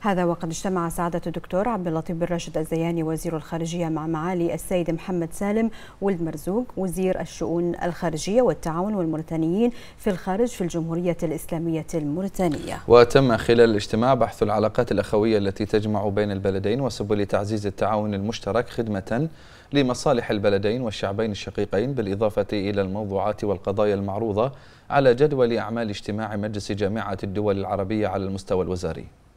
هذا وقد اجتمع سعادة الدكتور عبد اللطيف بن راشد الزياني وزير الخارجية مع معالي السيد محمد سالم ولد مرزوق وزير الشؤون الخارجية والتعاون والموريتانيين في الخارج في الجمهورية الإسلامية الموريتانية وتم خلال الاجتماع بحث العلاقات الأخوية التي تجمع بين البلدين وسبل تعزيز التعاون المشترك خدمة لمصالح البلدين والشعبين الشقيقين بالإضافة إلى الموضوعات والقضايا المعروضة على جدول أعمال اجتماع مجلس جامعة الدول العربية على المستوى الوزاري